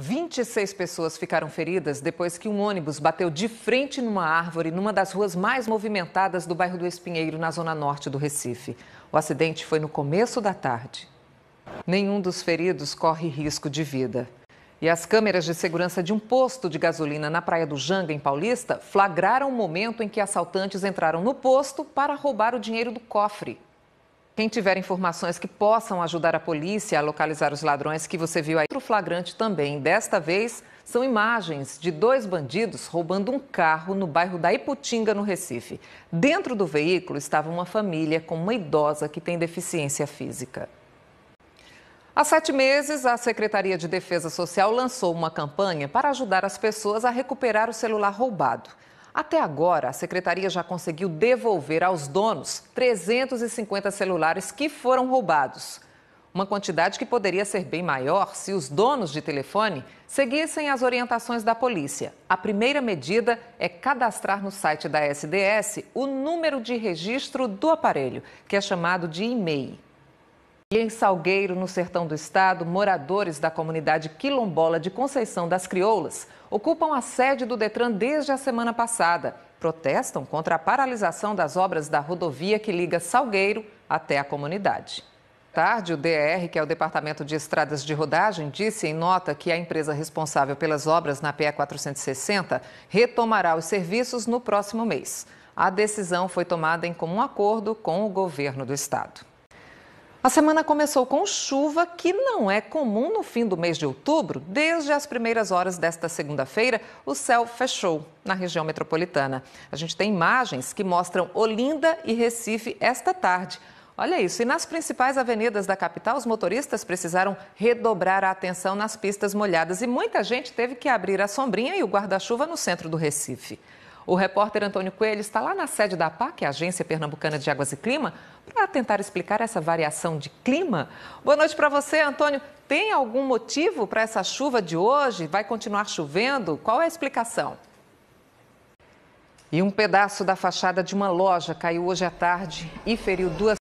26 pessoas ficaram feridas depois que um ônibus bateu de frente numa árvore numa das ruas mais movimentadas do bairro do Espinheiro, na zona norte do Recife. O acidente foi no começo da tarde. Nenhum dos feridos corre risco de vida. E as câmeras de segurança de um posto de gasolina na Praia do Janga, em Paulista, flagraram o momento em que assaltantes entraram no posto para roubar o dinheiro do cofre. Quem tiver informações que possam ajudar a polícia a localizar os ladrões que você viu aí, outro flagrante também. Desta vez, são imagens de dois bandidos roubando um carro no bairro da Iputinga, no Recife. Dentro do veículo estava uma família com uma idosa que tem deficiência física. Há sete meses, a Secretaria de Defesa Social lançou uma campanha para ajudar as pessoas a recuperar o celular roubado. Até agora, a secretaria já conseguiu devolver aos donos 350 celulares que foram roubados. Uma quantidade que poderia ser bem maior se os donos de telefone seguissem as orientações da polícia. A primeira medida é cadastrar no site da SDS o número de registro do aparelho, que é chamado de e-mail. E em Salgueiro, no sertão do estado, moradores da comunidade quilombola de Conceição das Crioulas ocupam a sede do Detran desde a semana passada. Protestam contra a paralisação das obras da rodovia que liga Salgueiro até a comunidade. Tarde, o DR, que é o Departamento de Estradas de Rodagem, disse em nota que a empresa responsável pelas obras na PE 460 retomará os serviços no próximo mês. A decisão foi tomada em comum acordo com o governo do estado. A semana começou com chuva que não é comum no fim do mês de outubro. Desde as primeiras horas desta segunda-feira, o céu fechou na região metropolitana. A gente tem imagens que mostram Olinda e Recife esta tarde. Olha isso, e nas principais avenidas da capital, os motoristas precisaram redobrar a atenção nas pistas molhadas e muita gente teve que abrir a sombrinha e o guarda-chuva no centro do Recife. O repórter Antônio Coelho está lá na sede da APAC, Agência Pernambucana de Águas e Clima, para tentar explicar essa variação de clima. Boa noite para você, Antônio. Tem algum motivo para essa chuva de hoje? Vai continuar chovendo? Qual é a explicação? E um pedaço da fachada de uma loja caiu hoje à tarde e feriu duas